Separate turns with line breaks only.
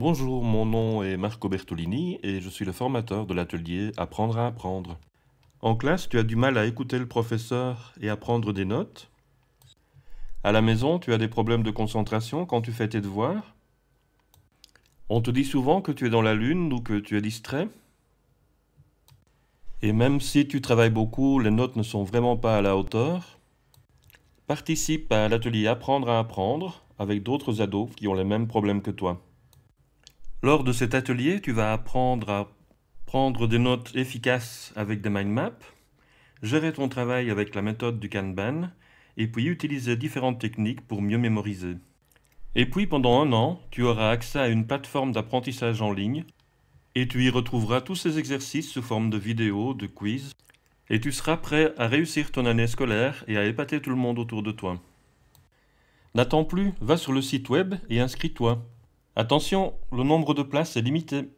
Bonjour, mon nom est Marco Bertolini et je suis le formateur de l'atelier Apprendre à apprendre. En classe, tu as du mal à écouter le professeur et à prendre des notes. À la maison, tu as des problèmes de concentration quand tu fais tes devoirs. On te dit souvent que tu es dans la lune ou que tu es distrait. Et même si tu travailles beaucoup, les notes ne sont vraiment pas à la hauteur. Participe à l'atelier Apprendre à apprendre avec d'autres ados qui ont les mêmes problèmes que toi. Lors de cet atelier, tu vas apprendre à prendre des notes efficaces avec des mind maps, gérer ton travail avec la méthode du Kanban, et puis utiliser différentes techniques pour mieux mémoriser. Et puis pendant un an, tu auras accès à une plateforme d'apprentissage en ligne, et tu y retrouveras tous ces exercices sous forme de vidéos, de quiz, et tu seras prêt à réussir ton année scolaire et à épater tout le monde autour de toi. N'attends plus, va sur le site web et inscris-toi. Attention, le nombre de places est limité.